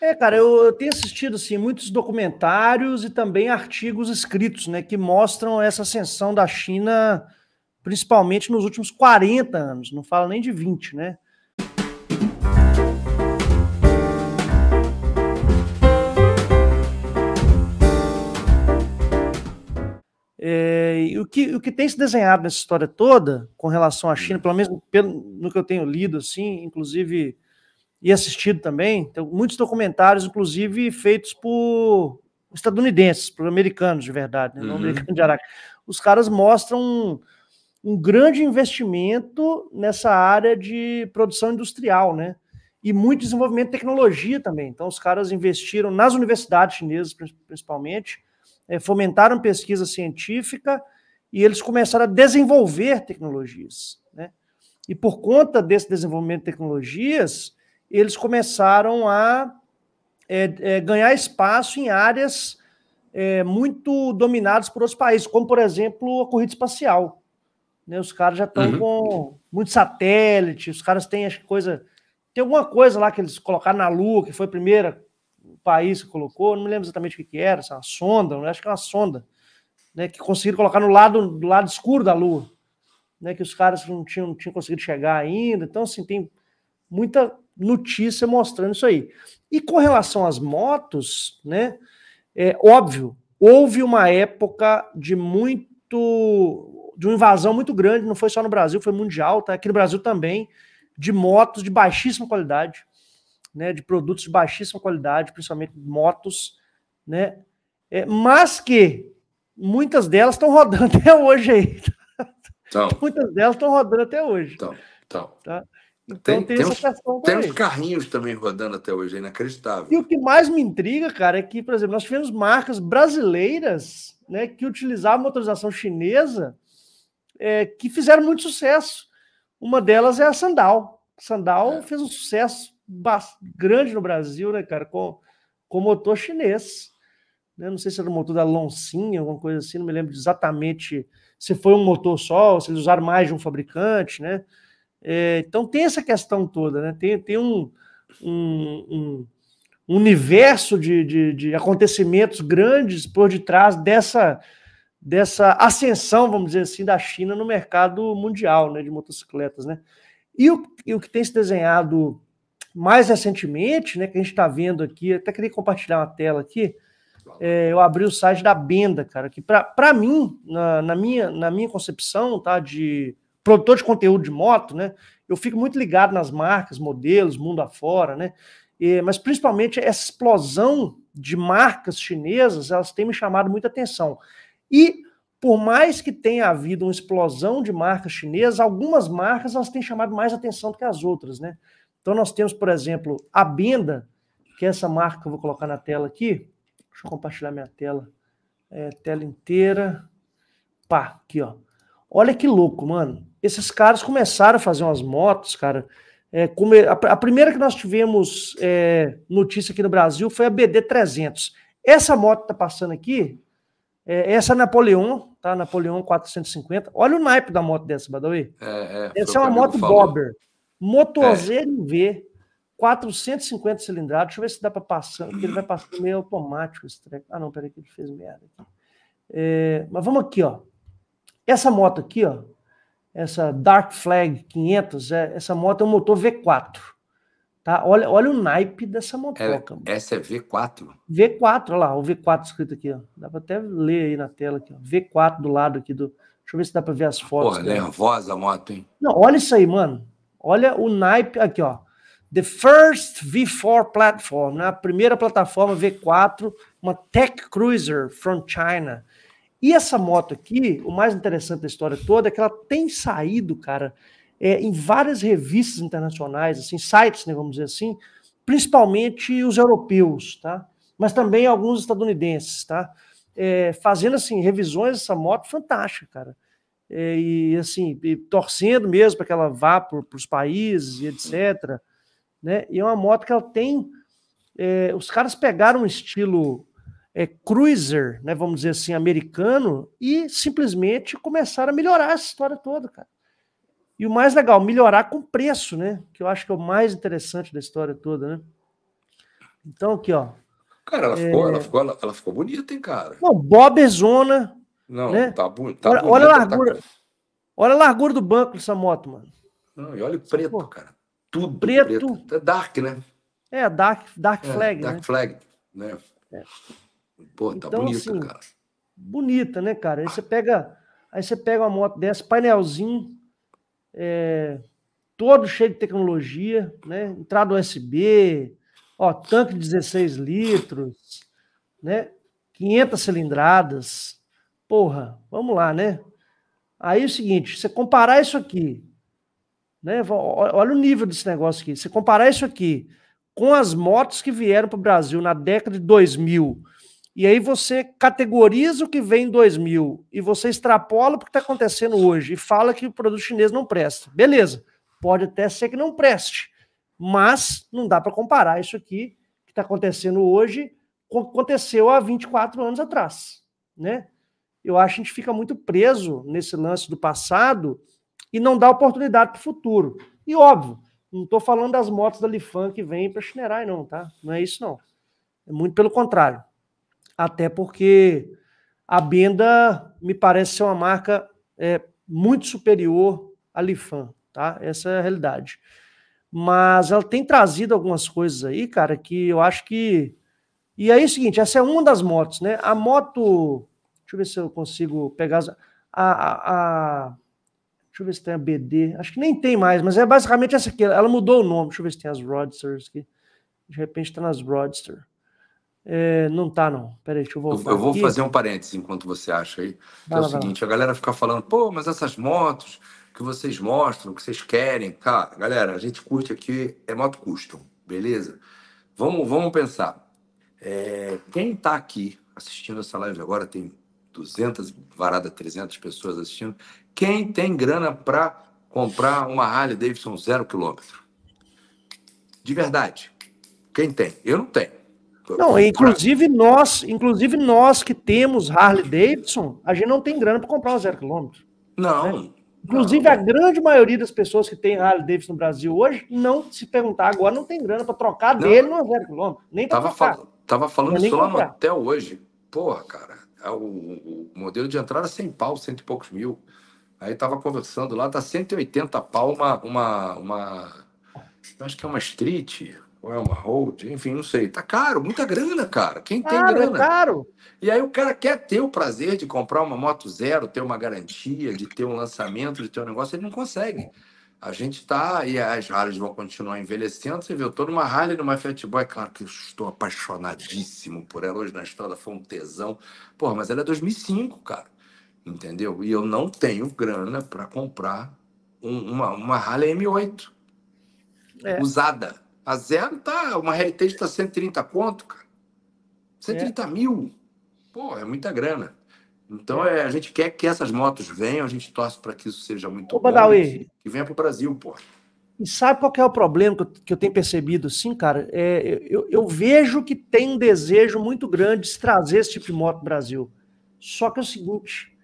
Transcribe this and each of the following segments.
É, cara, eu, eu tenho assistido assim, muitos documentários e também artigos escritos né, que mostram essa ascensão da China, principalmente nos últimos 40 anos, não falo nem de 20, né? É, e o, que, o que tem se desenhado nessa história toda com relação à China, pelo menos pelo, no que eu tenho lido, assim, inclusive e assistido também. Tem então, muitos documentários, inclusive, feitos por estadunidenses, por americanos, de verdade, né? não uhum. americanos de Araque. Os caras mostram um, um, grande investimento nessa área de produção industrial, né? E muito desenvolvimento de tecnologia também. Então, os caras investiram nas universidades chinesas, principalmente, é, fomentaram pesquisa científica e eles começaram a desenvolver tecnologias. Né? E por conta desse desenvolvimento de tecnologias, eles começaram a é, é, ganhar espaço em áreas é, muito dominadas por outros países, como, por exemplo, a corrida espacial. Né? Os caras já estão uhum. com muito satélite, os caras têm acho, coisa. Tem alguma coisa lá que eles colocaram na Lua, que foi a primeira país que colocou, não me lembro exatamente o que, que era, é uma sonda, acho que é uma sonda, né, que conseguiram colocar no lado, do lado escuro da Lua, né, que os caras não tinham, não tinham conseguido chegar ainda. Então, assim, tem muita notícia mostrando isso aí. E com relação às motos, né? É óbvio, houve uma época de muito. de uma invasão muito grande, não foi só no Brasil, foi mundial, tá? Aqui no Brasil também, de motos de baixíssima qualidade, né? De produtos de baixíssima qualidade, principalmente motos, né? É, mas que muitas delas estão rodando até hoje aí. Tá? Então, muitas delas estão rodando até hoje. Então, então. Tá? Então tem, tem, essa uns, questão Tem uns carrinhos também rodando até hoje, é inacreditável. E o que mais me intriga, cara, é que, por exemplo, nós tivemos marcas brasileiras né, que utilizavam motorização chinesa é, que fizeram muito sucesso. Uma delas é a Sandal. Sandal é. fez um sucesso grande no Brasil, né, cara, com, com motor chinês. Né? Não sei se era o motor da Loncinha, alguma coisa assim, não me lembro exatamente se foi um motor só, se eles usaram mais de um fabricante, né? É, então tem essa questão toda, né? Tem, tem um, um, um universo de, de, de, acontecimentos grandes por detrás dessa, dessa ascensão, vamos dizer assim, da China no mercado mundial né, de motocicletas, né? E o, e o que tem se desenhado mais recentemente, né, que a gente está vendo aqui, até queria compartilhar uma tela aqui, é, eu abri o site da Benda, cara, que para mim, na, na, minha, na minha concepção tá, de produtor de conteúdo de moto, né? Eu fico muito ligado nas marcas, modelos, mundo afora, né? E, mas principalmente essa explosão de marcas chinesas, elas têm me chamado muita atenção. E por mais que tenha havido uma explosão de marcas chinesas, algumas marcas elas têm chamado mais atenção do que as outras, né? Então nós temos, por exemplo, a Benda, que é essa marca que eu vou colocar na tela aqui. Deixa eu compartilhar minha tela. É, tela inteira. Pá, aqui, ó. Olha que louco, mano esses caras começaram a fazer umas motos, cara. É, come... a, primeira que nós tivemos é, notícia aqui no Brasil foi a BD300. Essa moto que tá passando aqui, é, essa é Napoleon, tá? Napoleon 450. Olha o naipe da moto dessa, Badawi. É, é, essa é uma moto Bobber. Motorzeiro em V, 450 cilindrados. Deixa eu ver se dá para passar, porque ele vai passar meio automático esse treco. Ah, não, peraí que ele fez merda. mas vamos aqui, ó. Essa moto aqui, ó, essa Dark Flag 500, é, essa moto é um motor V4. Tá? Olha, olha o naipe dessa motoca. É, essa é V4? V4, olha lá, o V4 escrito aqui. Ó. Dá para até ler aí na tela. Aqui, ó. V4 do lado aqui do... Deixa eu ver se dá para ver as fotos. Porra, nervosa a moto, hein? Não, olha isso aí, mano. Olha o naipe aqui, ó. The first V4 platform, né? a primeira plataforma V4, uma Tech Cruiser from China. E essa moto aqui, o mais interessante da história toda é que ela tem saído, cara, é, em várias revistas internacionais, assim, sites, né, vamos dizer assim, principalmente os europeus, tá? Mas também alguns estadunidenses, tá? É, fazendo assim revisões dessa moto fantástica, cara. É, e assim, e torcendo mesmo para que ela vá para os países e etc. Né? E é uma moto que ela tem. É, os caras pegaram um estilo é, cruiser, né, vamos dizer assim, americano, e simplesmente começaram a melhorar essa história toda, cara. E o mais legal, melhorar com preço, né? Que eu acho que é o mais interessante da história toda, né? Então, aqui, ó. Cara, ela, é... ficou, ela, ficou, ela, ela ficou bonita, hein, cara? Não, bobezona. zona. Não, né? tá, bu tá olha, bonita. Olha a tá largura. Tá... Olha a largura do banco dessa moto, mano. Não, e olha o preto, Pô, cara. Tudo preto. preto. É dark, né? É, dark, dark é, flag, dark né? flag, né? É. Pô, tá então, bonita, assim, cara. Bonita, né, cara? Aí você pega, aí você pega uma moto dessa, painelzinho, é, todo cheio de tecnologia, né? Entrada USB, ó, tanque 16 litros, né? 500 cilindradas. Porra, vamos lá, né? Aí é o seguinte, você comparar isso aqui, né? Olha o nível desse negócio aqui. Você comparar isso aqui com as motos que vieram para o Brasil na década de 2000 e aí você categoriza o que vem em 2000 e você extrapola o que está acontecendo hoje e fala que o produto chinês não presta. Beleza, pode até ser que não preste, mas não dá para comparar isso aqui que está acontecendo hoje com o que aconteceu há 24 anos atrás, né? Eu acho que a gente fica muito preso nesse lance do passado e não dá oportunidade para o futuro. E óbvio, não estou falando das motos da Lifan que vem para Chinerai, não, tá? Não é isso, não. É muito pelo contrário até porque a Benda me parece ser uma marca é, muito superior à Lifan, tá? Essa é a realidade. Mas ela tem trazido algumas coisas aí, cara, que eu acho que. E aí é o seguinte: essa é uma das motos, né? A moto. Deixa eu ver se eu consigo pegar. As... A, a, a... Deixa eu ver se tem a BD. Acho que nem tem mais, mas é basicamente essa aqui. Ela mudou o nome. Deixa eu ver se tem as Roadsters aqui. De repente está nas Rodster. É, não tá, não. Peraí, deixa eu voltar. Eu, eu vou aqui. fazer um parênteses enquanto você acha aí. Vai, é o seguinte: a galera fica falando, pô, mas essas motos que vocês mostram, que vocês querem, cara, galera, a gente curte aqui, é moto custom, beleza? Vamos, vamos pensar. É, quem tá aqui assistindo essa live agora, tem 200, varada 300 pessoas assistindo. Quem tem grana para comprar uma Harley Davidson zero quilômetro? De verdade. Quem tem? Eu não tenho. Não, tá. inclusive nós, inclusive nós que temos Harley Davidson, a gente não tem grana para comprar um zero quilômetro. Não. Né? Inclusive, não. a grande maioria das pessoas que tem Harley Davidson no Brasil hoje, não se perguntar agora, não tem grana para trocar não. dele no zero quilômetro. Nem tava, fal tava falando é isso lá até hoje. Porra, cara, é o, o, modelo de entrada é 100 pau, cento e poucos mil. Aí tava conversando lá, tá 180 pau uma, uma, uma acho que é uma street, ou é uma hold, enfim, não sei. Tá caro, muita grana, cara. Quem tem claro, é grana? É caro. E aí o cara quer ter o prazer de comprar uma moto zero, ter uma garantia, de ter um lançamento, de ter um negócio, ele não consegue. A gente tá, e as Harleys vão continuar envelhecendo. Você viu, toda uma Harley numa Fatboy. claro que eu estou apaixonadíssimo por ela hoje na estrada, foi um tesão. Porra, mas ela é 2005, cara, entendeu? E eu não tenho grana para comprar um, uma, uma Harley M8 é. usada a zero tá. Uma heritage tá 130 conto, cara. 130 é. mil. Pô, é muita grana. Então é. É, a gente quer que essas motos venham, a gente torce para que isso seja muito Ô, bom. Badawi, que venha para o Brasil, pô. E sabe qual é o problema que eu, que eu tenho percebido? Sim, cara, é, eu, eu, vejo que tem um desejo muito grande de se trazer esse tipo de moto para o Brasil. Só que é o seguinte,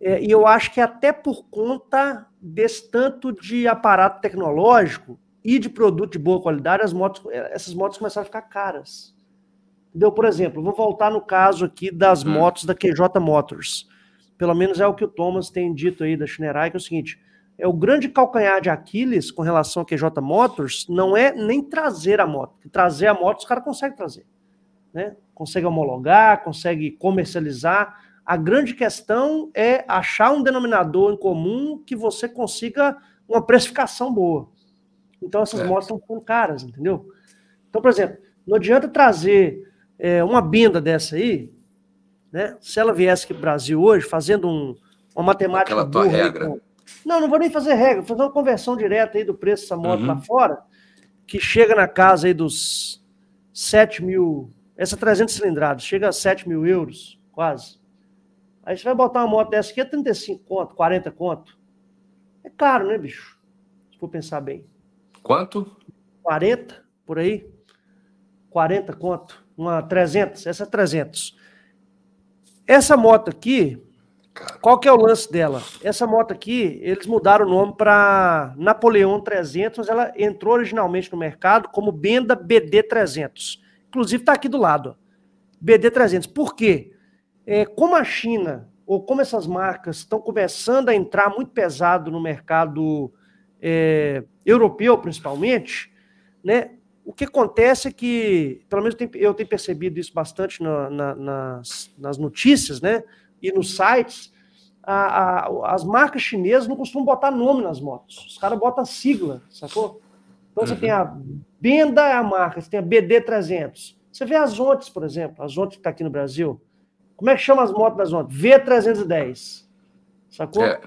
é, e eu acho que é até por conta desse tanto de aparato tecnológico, e de produto de boa qualidade, as motos, eh, essas motos começaram a ficar caras. Entendeu? Por exemplo, vou voltar no caso aqui das hum. motos da QJ Motors. Pelo menos é o que o Thomas tem dito aí da Shinerai, que é o seguinte, é o grande calcanhar de Aquiles com relação à QJ Motors não é nem trazer a moto. Trazer a moto os caras conseguem trazer. Né? Consegue homologar, consegue comercializar. A grande questão é achar um denominador em comum que você consiga uma precificação boa. Então essas é. motos estão ficando caras, entendeu? Então, por exemplo, não adianta trazer é, uma benda dessa aí, né? Se ela viesse aqui para Brasil hoje, fazendo um, uma matemática. Aquela tua regra. Aí, não, não vou nem fazer regra, vou fazer uma conversão direta aí do preço dessa moto uhum. lá fora, que chega na casa aí dos 7 mil. Essa 300 cilindradas chega a 7 mil euros, quase. Aí você vai botar uma moto dessa aqui é 35 conto, 40 conto. É caro, né, bicho? Se for pensar bem. Quanto? 40, por aí. 40 conto. Uma 300, essa é 300. Essa moto aqui, qual que é o lance dela? Essa moto aqui, eles mudaram o nome para Napoleão 300, mas ela entrou originalmente no mercado como Benda BD 300. Inclusive está aqui do lado, BD 300. Por quê? É, como a China, ou como essas marcas estão começando a entrar muito pesado no mercado é, europeu, principalmente, né, o que acontece é que, pelo menos eu tenho percebido isso bastante na, na, nas, nas, notícias né, e nos sites, a, a, as marcas chinesas não costumam botar nome nas motos. Os caras botam sigla, sacou? Então você uhum. tem a Benda é a marca, você tem a BD300. Você vê as Ontes, por exemplo, as Ontes que está aqui no Brasil. Como é que chama as motos das Ontes? V310. Sacou? É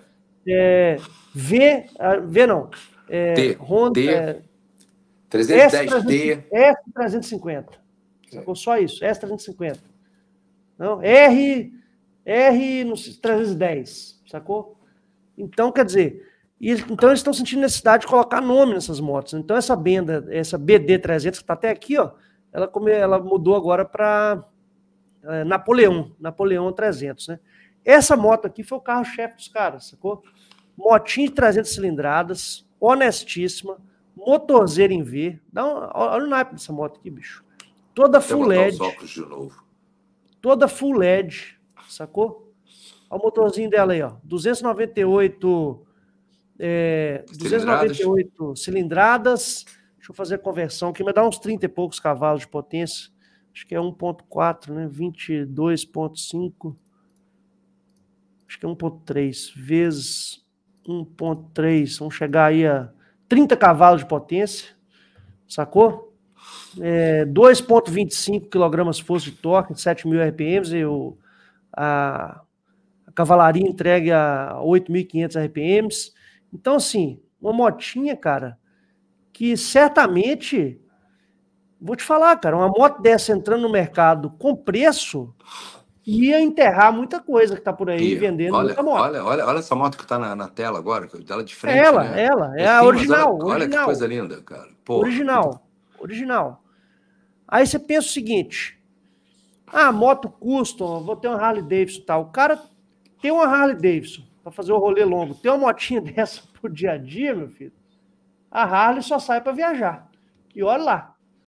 é, V, V não, é, T, Honda, T, 310T. É, S350. Sacou? Só isso, S350. Não, R, R 310, sacou? Então, quer dizer, então eles estão sentindo necessidade de colocar nome nessas motos. Então essa benda, essa BD300 que está até aqui, ó, ela, come, ela mudou agora para é, Napoleão, Napoleão 300, né? Essa moto aqui foi o carro-chefe dos caras, sacou? Motinha de 300 cilindradas, honestíssima, motorzeiro em V. Dá um, olha o naipe dessa moto aqui, bicho. Toda full LED. Toda full LED, sacou? Olha o motorzinho dela aí, ó. 298, é, cilindradas. 298 cilindradas. Deixa eu fazer a conversão aqui, mas dá uns 30 e poucos cavalos de potência. Acho que é 1.4, né? 22.5 acho que é 1.3 vezes 1.3, vamos chegar aí a 30 cavalos de potência, sacou? É, 2.25 kg força de torque, 7.000 RPMs e o, a, a cavalaria entrega a 8.500 RPMs Então, assim, uma motinha, cara, que certamente, vou te falar, cara, uma moto dessa entrando no mercado com preço, ia enterrar muita coisa que está por aí vendendo olha, Olha, olha, olha essa moto que está na, na, tela agora, tela de frente. ela, né? ela, é, é a original. Olha, original. olha que coisa linda, cara. Original, original. Aí você pensa o seguinte: ah, moto custom, vou ter uma Harley Davidson tal. O cara tem uma Harley Davidson para fazer o rolê longo, tem uma motinha dessa pro dia a dia, meu filho. A Harley só sai para viajar. E olha lá.